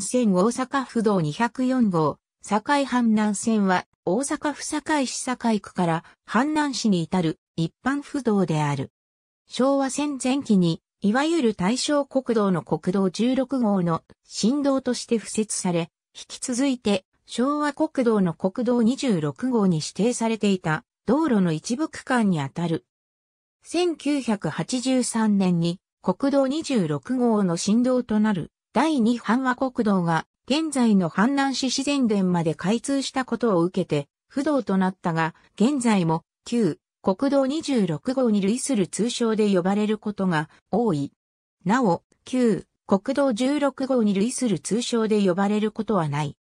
線大阪府道204号、堺阪南線は、大阪府堺市堺区から阪南市に至る一般府道である。昭和戦前期に、いわゆる大正国道の国道16号の振動として付設され、引き続いて昭和国道の国道26号に指定されていた道路の一部区間にあたる。1983年に国道26号の振動となる第2阪和国道が現在の阪南市自然殿まで開通したことを受けて不動となったが、現在も旧国道26号に類する通称で呼ばれることが多い。なお、旧国道16号に類する通称で呼ばれることはない。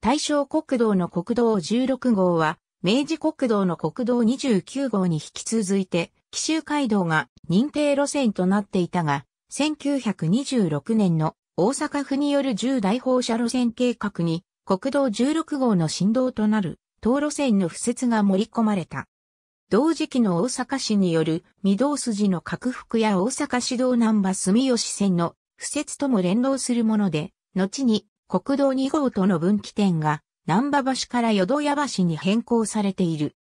対象国道の国道16号は、明治国道の国道29号に引き続いて、紀州街道が認定路線となっていたが、1926年の大阪府による10大放射路線計画に国道16号の振動となる道路線の付設が盛り込まれた。同時期の大阪市による御堂筋の拡幅や大阪市道南波住吉線の付設とも連動するもので、後に国道2号との分岐点が南波橋から淀屋橋に変更されている。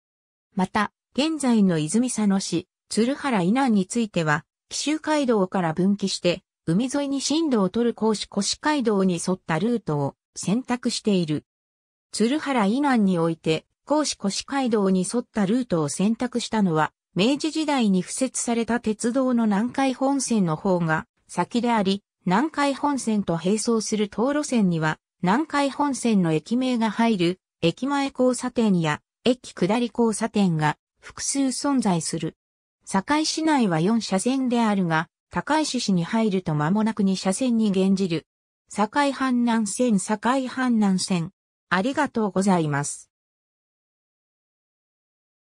また、現在の泉佐野市、鶴原以南については、紀州街道から分岐して、海沿いに進路を取る甲子越街道に沿ったルートを選択している。鶴原以南において、甲子越街道に沿ったルートを選択したのは、明治時代に付設された鉄道の南海本線の方が先であり、南海本線と並走する東路線には、南海本線の駅名が入る、駅前交差点や、駅下り交差点が複数存在する。堺市内は4車線であるが、高石市に入ると間もなくに車線に現じる。境阪南線境阪南線。ありがとうございます。